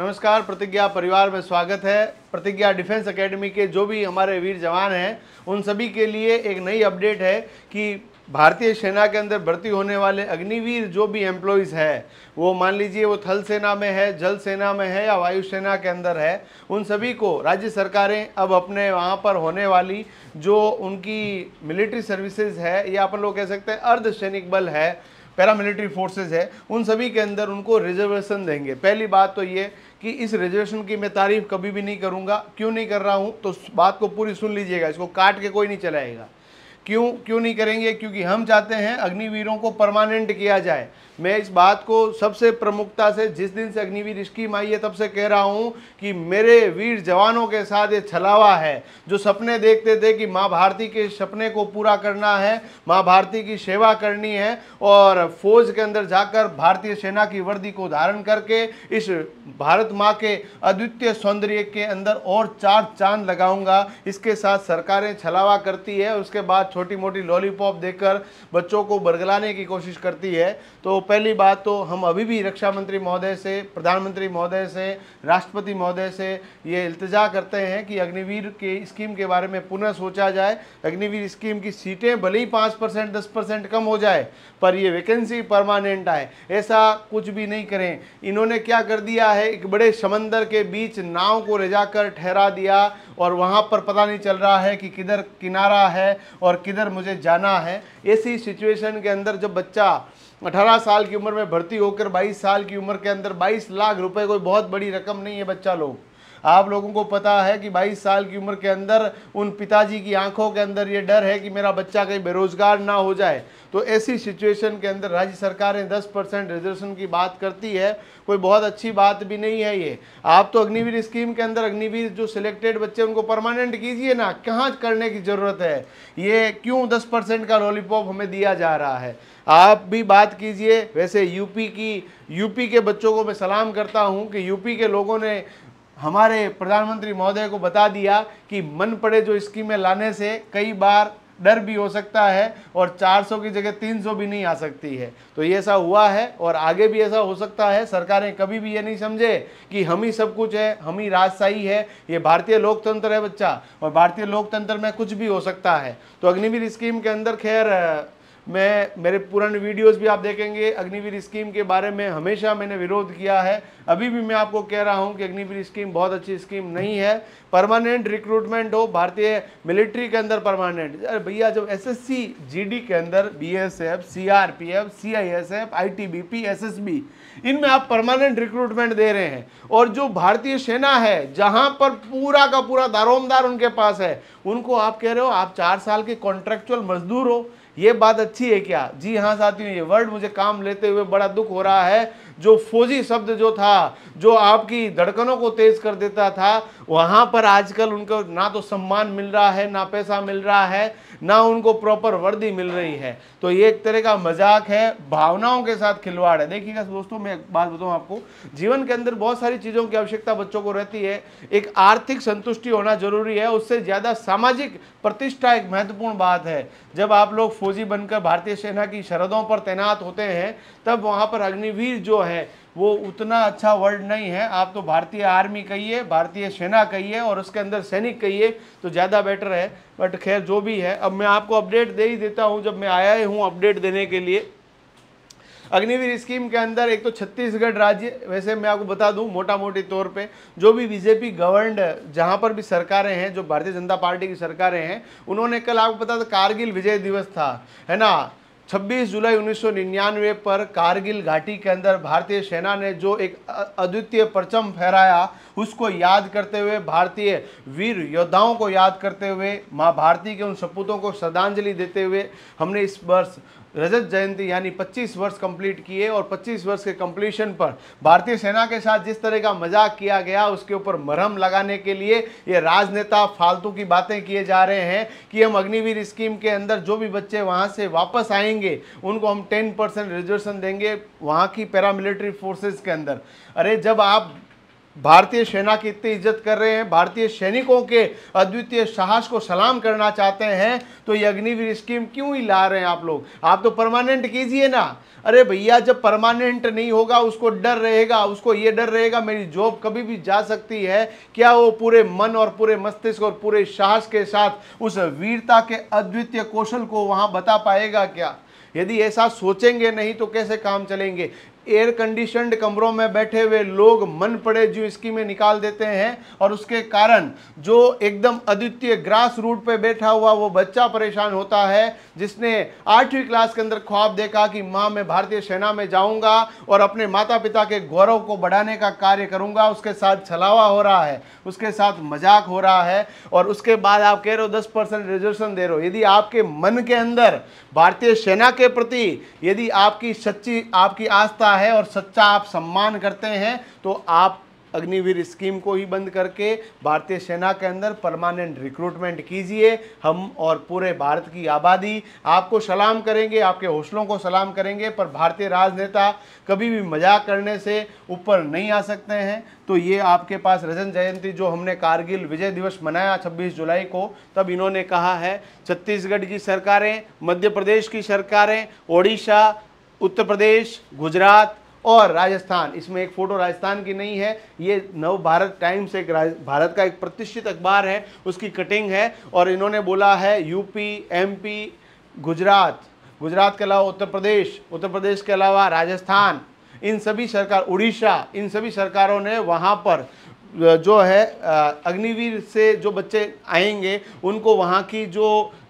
नमस्कार प्रतिज्ञा परिवार में स्वागत है प्रतिज्ञा डिफेंस एकेडमी के जो भी हमारे वीर जवान हैं उन सभी के लिए एक नई अपडेट है कि भारतीय सेना के अंदर भर्ती होने वाले अग्निवीर जो भी एम्प्लॉयज़ हैं वो मान लीजिए वो थल सेना में है जल सेना में है या वायु सेना के अंदर है उन सभी को राज्य सरकारें अब अपने वहाँ पर होने वाली जो उनकी मिलिट्री सर्विसेज है या अपन लोग कह सकते हैं अर्धसैनिक बल है पैरामिलिट्री फोर्सेज है उन सभी के अंदर उनको रिजर्वेशन देंगे पहली बात तो ये कि इस रिजर्वेशन की मैं तारीफ कभी भी नहीं करूँगा क्यों नहीं कर रहा हूँ तो बात को पूरी सुन लीजिएगा इसको काट के कोई नहीं चलाएगा क्यों क्यों नहीं करेंगे क्योंकि हम चाहते हैं अग्निवीरों को परमानेंट किया जाए मैं इस बात को सबसे प्रमुखता से जिस दिन से अग्निवीर स्कीम आई है तब से कह रहा हूँ कि मेरे वीर जवानों के साथ ये छलावा है जो सपने देखते थे कि माँ भारती के सपने को पूरा करना है माँ भारती की सेवा करनी है और फौज के अंदर जाकर भारतीय सेना की वर्दी को धारण करके इस भारत माँ के अद्वितीय सौंदर्य के अंदर और चार चांद लगाऊंगा इसके साथ सरकारें छलावा करती है उसके बाद छोटी मोटी लॉलीपॉप देकर बच्चों को बरगलाने की कोशिश करती है तो पहली बात तो हम अभी भी रक्षा मंत्री महोदय से प्रधानमंत्री महोदय से राष्ट्रपति महोदय से ये इल्तजा करते हैं कि अग्निवीर के स्कीम के बारे में पुनः सोचा जाए अग्निवीर स्कीम की सीटें भले ही पाँच परसेंट दस परसेंट कम हो जाए पर यह वैकेंसी परमानेंट आए ऐसा कुछ भी नहीं करें इन्होंने क्या कर दिया है एक बड़े समंदर के बीच नाव को ले जाकर ठहरा दिया और वहाँ पर पता नहीं चल रहा है कि किधर किनारा है और और किधर मुझे जाना है ऐसी सिचुएशन के अंदर जब बच्चा 18 साल की उम्र में भर्ती होकर 22 साल की उम्र के अंदर 22 लाख रुपए कोई बहुत बड़ी रकम नहीं है बच्चा लोग आप लोगों को पता है कि बाईस साल की उम्र के अंदर उन पिताजी की आंखों के अंदर ये डर है कि मेरा बच्चा कहीं बेरोजगार ना हो जाए तो ऐसी सिचुएशन के अंदर राज्य सरकारें 10 परसेंट रिजर्वेशन की बात करती है कोई बहुत अच्छी बात भी नहीं है ये आप तो अग्निवीर स्कीम के अंदर अग्निवीर जो सिलेक्टेड बच्चे उनको परमानेंट कीजिए ना कहाँ करने की ज़रूरत है ये क्यों दस परसेंट का लॉलीपॉप हमें दिया जा रहा है आप भी बात कीजिए वैसे यूपी की यूपी के बच्चों को मैं सलाम करता हूँ कि यूपी के लोगों ने हमारे प्रधानमंत्री महोदय को बता दिया कि मन पड़े जो स्कीमें लाने से कई बार डर भी हो सकता है और 400 की जगह 300 भी नहीं आ सकती है तो ये ऐसा हुआ है और आगे भी ऐसा हो सकता है सरकारें कभी भी ये नहीं समझे कि हम ही सब कुछ है हम ही राजशाही है ये भारतीय लोकतंत्र है बच्चा और भारतीय लोकतंत्र में कुछ भी हो सकता है तो अग्निवीर स्कीम के अंदर खैर मैं मेरे पुराने वीडियोस भी आप देखेंगे अग्निवीर स्कीम के बारे में हमेशा मैंने विरोध किया है अभी भी मैं आपको कह रहा हूं कि अग्निवीर स्कीम बहुत अच्छी स्कीम नहीं है परमानेंट रिक्रूटमेंट हो भारतीय मिलिट्री के अंदर परमानेंट अरे भैया जब एसएससी जीडी के अंदर BSF CRPF CISF ITBP SSB इनमें आप परमानेंट रिक्रूटमेंट दे रहे हैं और जो भारतीय सेना है जहाँ पर पूरा का पूरा दारोमदार उनके पास है उनको आप कह रहे हो आप चार साल के कॉन्ट्रेक्चुअल मजदूर हो ये बात अच्छी है क्या जी हाँ साथियों ये वर्ड मुझे काम लेते हुए बड़ा दुख हो रहा है जो फौजी शब्द जो था जो आपकी धड़कनों को तेज कर देता था वहाँ पर आजकल उनको ना तो सम्मान मिल रहा है ना पैसा मिल रहा है ना उनको प्रॉपर वर्दी मिल रही है तो ये एक तरह का मजाक है भावनाओं के साथ खिलवाड़ है देखिएगा दोस्तों मैं एक बात बताऊँ आपको जीवन के अंदर बहुत सारी चीज़ों की आवश्यकता बच्चों को रहती है एक आर्थिक संतुष्टि होना जरूरी है उससे ज़्यादा सामाजिक प्रतिष्ठा एक महत्वपूर्ण बात है जब आप लोग फौजी बनकर भारतीय सेना की शरदों पर तैनात होते हैं तब वहाँ पर अग्निवीर जो है है वो उतना अच्छा वर्ड नहीं है आप तो भारतीय आर्मी कहिए भारतीय सेना कहिए और उसके अंदर सैनिक कहिए तो ज़्यादा बेटर है बट खैर जो भी है अब मैं आपको अपडेट दे ही देता हूँ जब मैं आया ही हूँ अपडेट देने के लिए अग्निवीर स्कीम के अंदर एक तो छत्तीसगढ़ राज्य वैसे मैं आपको बता दूं मोटा मोटी तौर पे जो भी बीजेपी गवर्नड जहां पर भी सरकारें हैं जो भारतीय जनता पार्टी की सरकारें हैं उन्होंने कल आपको बता था कारगिल विजय दिवस था है ना 26 जुलाई 1999 पर कारगिल घाटी के अंदर भारतीय सेना ने जो एक अद्वितीय परचम फहराया उसको याद करते हुए भारतीय वीर योद्धाओं को याद करते हुए माँ भारती के उन सपूतों को श्रद्धांजलि देते हुए हमने इस वर्ष रजत जयंती यानी 25 वर्ष कंप्लीट किए और 25 वर्ष के कंप्लीशन पर भारतीय सेना के साथ जिस तरह का मजाक किया गया उसके ऊपर मरहम लगाने के लिए ये राजनेता फालतू की बातें किए जा रहे हैं कि हम अग्निवीर स्कीम के अंदर जो भी बच्चे वहाँ से वापस आएंगे उनको हम टेन परसेंट रिजर्वेशन देंगे वहाँ की पैरामिलिट्री फोर्सेज के अंदर अरे जब आप भारतीय सेना की इतनी इज्जत कर रहे हैं भारतीय सैनिकों के अद्वितीय साहस को सलाम करना चाहते हैं तो ये अग्निवीर स्कीम क्यों ही ला रहे हैं आप लोग आप तो परमानेंट कीजिए ना अरे भैया जब परमानेंट नहीं होगा उसको डर रहेगा उसको ये डर रहेगा मेरी जॉब कभी भी जा सकती है क्या वो पूरे मन और पूरे मस्तिष्क और पूरे साहस के साथ उस वीरता के अद्वितीय कौशल को वहाँ बता पाएगा क्या यदि ऐसा सोचेंगे नहीं तो कैसे काम चलेंगे एयर कंडीशनड कमरों में बैठे हुए लोग मन पड़े जो में निकाल देते हैं और उसके कारण जो एकदम अद्वितीय ग्रास रूट पे बैठा हुआ वो बच्चा परेशान होता है जिसने आठवीं क्लास के अंदर ख्वाब देखा कि माँ मैं भारतीय सेना में जाऊँगा और अपने माता पिता के गौरव को बढ़ाने का कार्य करूँगा उसके साथ छलावा हो रहा है उसके साथ मजाक हो रहा है और उसके बाद आप कह रहे हो दस परसेंट रिजर्वेशन दे रहे हो यदि आपके मन के अंदर भारतीय सेना के प्रति यदि आपकी सच्ची आपकी आस्था है और सच्चा आप सम्मान करते हैं तो आप अग्निवीर स्कीम को ही बंद करके भारतीय सेना के अंदर परमानेंट रिक्रूटमेंट कीजिए हम और पूरे भारत की आबादी आपको सलाम करेंगे आपके हौसलों को सलाम करेंगे पर भारतीय राजनेता कभी भी मजाक करने से ऊपर नहीं आ सकते हैं तो ये आपके पास रजन जयंती जो हमने कारगिल विजय दिवस मनाया 26 जुलाई को तब इन्होंने कहा है छत्तीसगढ़ की सरकारें मध्य प्रदेश की सरकारें ओडिशा उत्तर प्रदेश गुजरात और राजस्थान इसमें एक फ़ोटो राजस्थान की नहीं है ये नव भारत टाइम्स एक भारत का एक प्रतिष्ठित अखबार है उसकी कटिंग है और इन्होंने बोला है यूपी एमपी गुजरात गुजरात के अलावा उत्तर प्रदेश उत्तर प्रदेश के अलावा राजस्थान इन सभी सरकार उड़ीसा इन सभी सरकारों ने वहाँ पर जो है अग्निवीर से जो बच्चे आएंगे उनको वहाँ की जो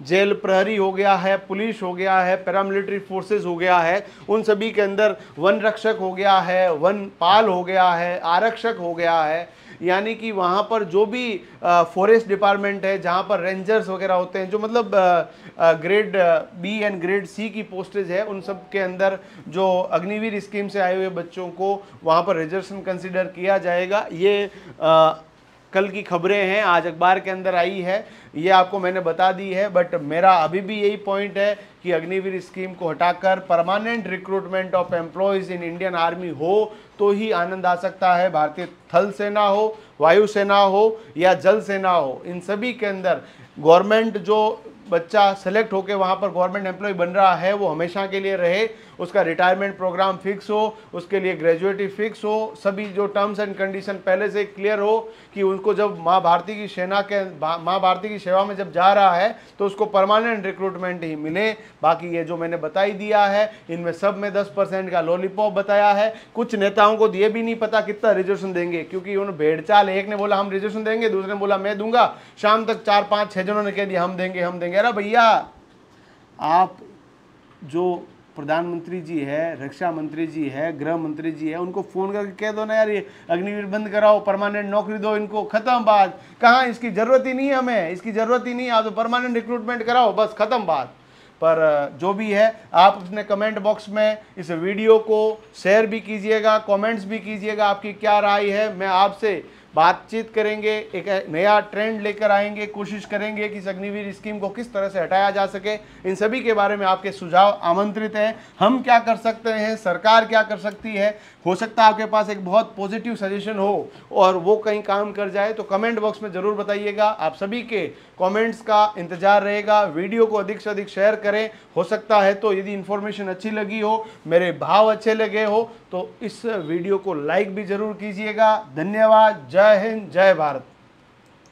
जेल प्रहरी हो गया है पुलिस हो गया है पैरामिलिट्री फोर्सेस हो गया है उन सभी के अंदर वन रक्षक हो गया है वन पाल हो गया है आरक्षक हो गया है यानी कि वहाँ पर जो भी फॉरेस्ट डिपार्टमेंट है जहाँ पर रेंजर्स वगैरह होते हैं जो मतलब grade B and grade C की पोस्टेज है उन सब के अंदर जो अग्निवीर स्कीम से आए हुए बच्चों को वहाँ पर रिजर्वेशन कंसिडर किया जाएगा ये कल की खबरें हैं आज अखबार के अंदर आई है ये आपको मैंने बता दी है बट मेरा अभी भी यही पॉइंट है कि अग्निवीर स्कीम को हटाकर permanent recruitment of employees in Indian army हो तो ही आनंद आ सकता है भारतीय थल सेना हो वायुसेना हो या जल सेना हो इन सभी के अंदर गवर्नमेंट जो बच्चा सेलेक्ट होकर वहाँ पर गवर्नमेंट एम्प्लॉय बन रहा है वो हमेशा के लिए रहे उसका रिटायरमेंट प्रोग्राम फिक्स हो उसके लिए ग्रेजुएटी फिक्स हो सभी जो टर्म्स एंड कंडीशन पहले से क्लियर हो कि उनको जब माँ भारती की सेना के माँ भारती की सेवा में जब जा रहा है तो उसको परमानेंट रिक्रूटमेंट ही मिले बाकी ये जो मैंने बताई दिया है इनमें सब में दस परसेंट का लॉलीपॉप बताया है कुछ नेताओं को ये भी नहीं पता कितना रिजर्वेशन देंगे क्योंकि उन्होंने भेड़चाल एक ने बोला हम रिजर्वेशन देंगे दूसरे ने बोला मैं दूंगा शाम तक चार पाँच छः जनों ने कह दिया हम देंगे हम देंगे अरे भैया आप जो प्रधानमंत्री जी है रक्षा मंत्री जी है गृह मंत्री जी है उनको फ़ोन करके कह दो ना यार ये अग्निवीर बंद कराओ परमानेंट नौकरी दो इनको ख़त्म बात कहाँ इसकी ज़रूरत ही नहीं है हमें इसकी ज़रूरत ही नहीं है आप तो परमानेंट रिक्रूटमेंट कराओ बस ख़त्म बात पर जो भी है आप अपने कमेंट बॉक्स में इस वीडियो को शेयर भी कीजिएगा कमेंट्स भी कीजिएगा आपकी क्या राय है मैं आपसे बातचीत करेंगे एक नया ट्रेंड लेकर आएंगे कोशिश करेंगे कि अग्निवीर स्कीम को किस तरह से हटाया जा सके इन सभी के बारे में आपके सुझाव आमंत्रित हैं हम क्या कर सकते हैं सरकार क्या कर सकती है हो सकता है आपके पास एक बहुत पॉजिटिव सजेशन हो और वो कहीं काम कर जाए तो कमेंट बॉक्स में ज़रूर बताइएगा आप सभी के कॉमेंट्स का इंतजार रहेगा वीडियो को अधिक से अधिक शेयर करें हो सकता है तो यदि इन्फॉर्मेशन अच्छी लगी हो मेरे भाव अच्छे लगे हो तो इस वीडियो को लाइक भी ज़रूर कीजिएगा धन्यवाद जय हिंद जय भारत